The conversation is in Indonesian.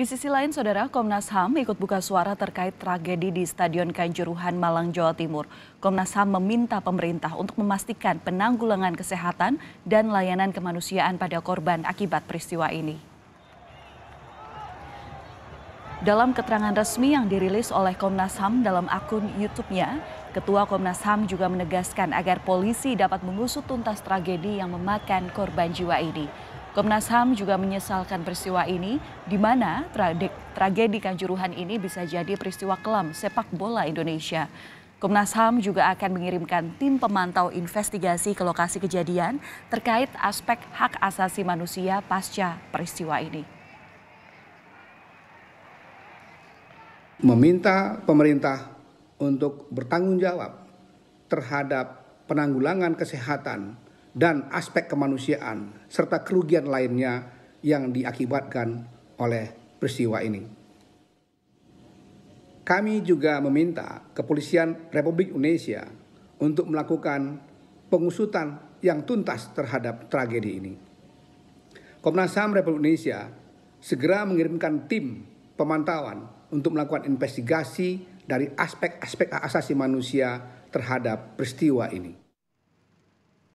Di sisi lain, Saudara Komnas HAM ikut buka suara terkait tragedi di Stadion Kanjuruhan Malang, Jawa Timur. Komnas HAM meminta pemerintah untuk memastikan penanggulangan kesehatan dan layanan kemanusiaan pada korban akibat peristiwa ini. Dalam keterangan resmi yang dirilis oleh Komnas HAM dalam akun YouTube-nya, Ketua Komnas HAM juga menegaskan agar polisi dapat mengusut tuntas tragedi yang memakan korban jiwa ini. Komnas HAM juga menyesalkan peristiwa ini, di mana tragedi Kanjuruhan ini bisa jadi peristiwa kelam sepak bola Indonesia. Komnas HAM juga akan mengirimkan tim pemantau investigasi ke lokasi kejadian terkait aspek hak asasi manusia pasca peristiwa ini. Meminta pemerintah untuk bertanggung jawab terhadap penanggulangan kesehatan dan aspek kemanusiaan serta kerugian lainnya yang diakibatkan oleh peristiwa ini. Kami juga meminta Kepolisian Republik Indonesia untuk melakukan pengusutan yang tuntas terhadap tragedi ini. Komnas HAM Republik Indonesia segera mengirimkan tim pemantauan untuk melakukan investigasi dari aspek-aspek hak asasi manusia terhadap peristiwa ini.